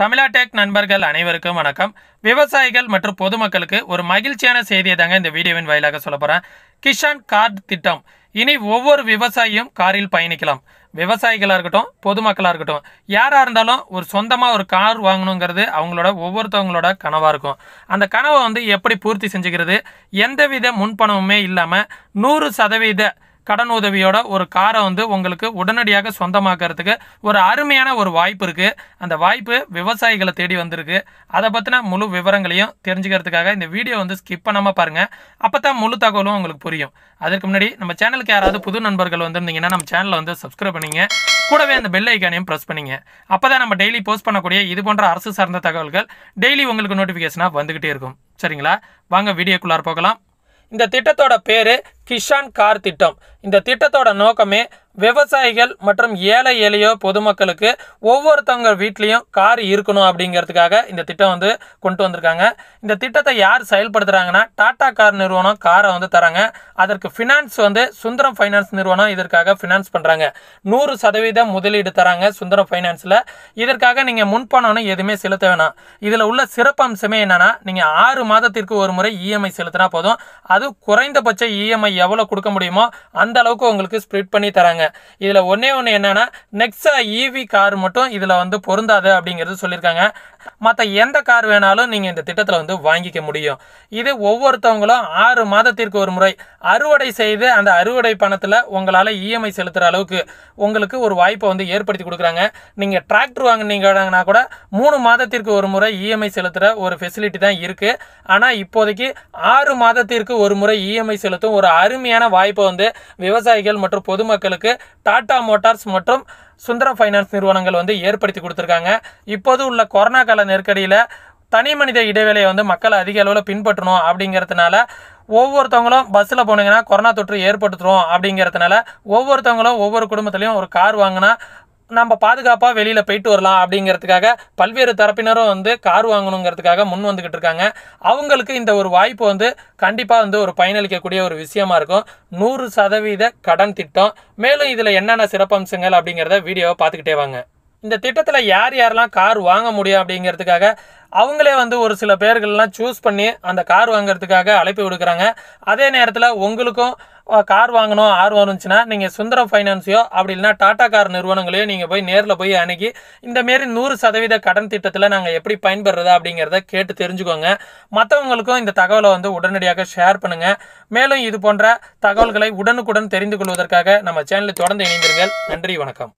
தமிழா நண்பர்கள் அனைவருக்கும் வணக்கம் விவசாயிகள் மற்றும் பொதுமக்களுக்கு ஒரு மகிழ்ச்சியான செய்தியை தாங்க இந்த வீடியோவின் வாயிலாக சொல்ல போகிறேன் கிஷான் கார்டு திட்டம் இனி ஒவ்வொரு விவசாயியும் காரில் பயணிக்கலாம் விவசாயிகளாக இருக்கட்டும் பொதுமக்களாக இருக்கட்டும் யாராக இருந்தாலும் ஒரு சொந்தமாக ஒரு கார் வாங்கணுங்கிறது அவங்களோட ஒவ்வொருத்தவங்களோட கனவாக இருக்கும் அந்த கனவை வந்து எப்படி பூர்த்தி செஞ்சுக்கிறது எந்தவித முன்பணமுமே இல்லாமல் நூறு சதவீத கடன் உதவியோட ஒரு காரை வந்து உங்களுக்கு உடனடியாக சொந்தமாக்கிறதுக்கு ஒரு அருமையான ஒரு வாய்ப்பு இருக்குது அந்த வாய்ப்பு விவசாயிகளை தேடி வந்திருக்கு அதை பற்றின முழு விவரங்களையும் தெரிஞ்சுக்கிறதுக்காக இந்த வீடியோ வந்து ஸ்கிப் பண்ணாமல் பாருங்கள் அப்போ தான் முழு தகவலும் உங்களுக்கு புரியும் அதுக்கு முன்னாடி நம்ம சேனலுக்கு யாராவது புது நண்பர்கள் வந்திருந்தீங்கன்னா நம்ம சேனலை வந்து சப்ஸ்கிரைப் பண்ணிங்க கூடவே அந்த பெல் ஐக்கானையும் ப்ரெஸ் பண்ணிங்க அப்போ தான் நம்ம டெய்லி போஸ்ட் பண்ணக்கூடிய இது போன்ற அரசு சார்ந்த தகவல்கள் டெய்லி உங்களுக்கு நோட்டிஃபிகேஷனாக வந்துக்கிட்டே இருக்கும் சரிங்களா வாங்க வீடியோக்குள்ளார போகலாம் இந்த திட்டத்தோட பேர் கிஷான் கார் திட்டம் இந்த திட்டத்தோட நோக்கமே விவசாயிகள் மற்றும் ஏழை எளியோ பொதுமக்களுக்கு ஒவ்வொருத்தவங்க வீட்லேயும் கார் இருக்கணும் அப்படிங்கிறதுக்காக இந்த திட்டம் வந்து கொண்டு வந்திருக்காங்க இந்த திட்டத்தை யார் செயல்படுத்துகிறாங்கன்னா டாடா கார் நிறுவனம் காரை வந்து தராங்க அதற்கு ஃபினான்ஸ் வந்து சுந்தரம் ஃபைனான்ஸ் நிறுவனம் இதற்காக ஃபினான்ஸ் பண்ணுறாங்க நூறு சதவீதம் முதலீடு தராங்க சுந்தரம் ஃபைனான்ஸில் இதற்காக நீங்கள் முன்பணம்னு எதுவுமே செலுத்த வேணாம் இதில் உள்ள சிறப்பம்சமே என்னென்னா நீங்கள் ஆறு மாதத்திற்கு ஒரு முறை இஎம்ஐ e செலுத்தினா போதும் அது குறைந்தபட்ச இஎம்ஐ e எவ்வளோ கொடுக்க முடியுமோ அந்த அளவுக்கு உங்களுக்கு ஸ்ப்ரிட் பண்ணி தராங்க இதில் ஒன்றே ஒன்று என்னென்னா நெக்ஸா இவி e கார் மட்டும் இதில் வந்து பொருந்தாது அப்படிங்கிறது சொல்லியிருக்காங்க மற்ற எந்த கார் வேணாலும் நீங்கள் இந்த திட்டத்தில் வந்து வாங்கிக்க முடியும் இது ஒவ்வொருத்தவங்களும் ஆறு மாதத்திற்கு ஒரு முறை அறுவடை செய்து அந்த அறுவடை பணத்தில் உங்களால் இஎம்ஐ e செலுத்துகிற அளவுக்கு உங்களுக்கு ஒரு வாய்ப்பை வந்து ஏற்படுத்தி கொடுக்குறாங்க நீங்கள் டிராக்டர் வாங்கினீங்கன்னா கூட மூணு மாதத்திற்கு ஒரு முறை இஎம்ஐ e செலுத்துகிற ஒரு ஃபெசிலிட்டி தான் இருக்குது ஆனால் இப்போதைக்கு ஆறு மாதத்திற்கு ஒரு முறை இஎம்ஐ செலுத்தும் ஒரு அருமையான வாய்ப்பை வந்து விவசாயிகள் மற்றும் பொதுமக்களுக்கு உங்களுக்கு டாடா மோட்டார்ஸ் மற்றும் சுந்தர ஃபைனான்ஸ் நிறுவனங்கள் வந்து ஏற்படுத்தி கொடுத்துருக்காங்க இப்போது உள்ள கொரோனா கால நெருக்கடியில் தனி மனித இடைவேளையை வந்து மக்கள் அதிக அளவில் பின்பற்றணும் அப்படிங்கிறதுனால ஒவ்வொருத்தவங்களும் பஸ்ஸில் போனீங்கன்னா கொரோனா தொற்று ஏற்படுத்துகிறோம் அப்படிங்கிறதுனால ஒவ்வொருத்தவங்களும் ஒவ்வொரு குடும்பத்துலேயும் ஒரு கார் வாங்கினா நம்ம பாதுகாப்பாக வெளியில் போயிட்டு வரலாம் அப்படிங்கிறதுக்காக பல்வேறு தரப்பினரும் வந்து கார் வாங்கணுங்கிறதுக்காக முன் வந்துக்கிட்டு இருக்காங்க அவங்களுக்கு இந்த ஒரு வாய்ப்பு வந்து கண்டிப்பாக வந்து ஒரு பயனளிக்கக்கூடிய ஒரு விஷயமா இருக்கும் நூறு சதவீத கடன் திட்டம் மேலும் இதில் என்னென்ன சிறப்பம்சங்கள் அப்படிங்கிறத வீடியோவை பார்த்துக்கிட்டே வாங்க இந்த திட்டத்தில் யார் யாரெல்லாம் கார் வாங்க முடியும் அப்படிங்கிறதுக்காக அவங்களே வந்து ஒரு சில பேர்கள்லாம் சூஸ் பண்ணி அந்த கார் வாங்கிறதுக்காக அழைப்பு கொடுக்குறாங்க அதே நேரத்தில் உங்களுக்கும் கார் வாங்கணும் ஆர்வம் இருந்துச்சுன்னா நீங்கள் சுந்தரம் ஃபைனான்ஸையோ அப்படி இல்லைனா டாட்டா கார் நிறுவனங்களையோ நீங்கள் போய் நேரில் போய் அணுகி இந்தமாரி நூறு சதவீத கடன் திட்டத்தில் நாங்கள் எப்படி பயன்பெறுறது அப்படிங்கிறத கேட்டு தெரிஞ்சுக்கோங்க மற்றவங்களுக்கும் இந்த தகவலை வந்து உடனடியாக ஷேர் பண்ணுங்கள் மேலும் இது போன்ற தகவல்களை உடனுக்குடன் தெரிந்து கொள்வதற்காக நம்ம சேனலை தொடர்ந்து இணைந்திருங்கள் நன்றி வணக்கம்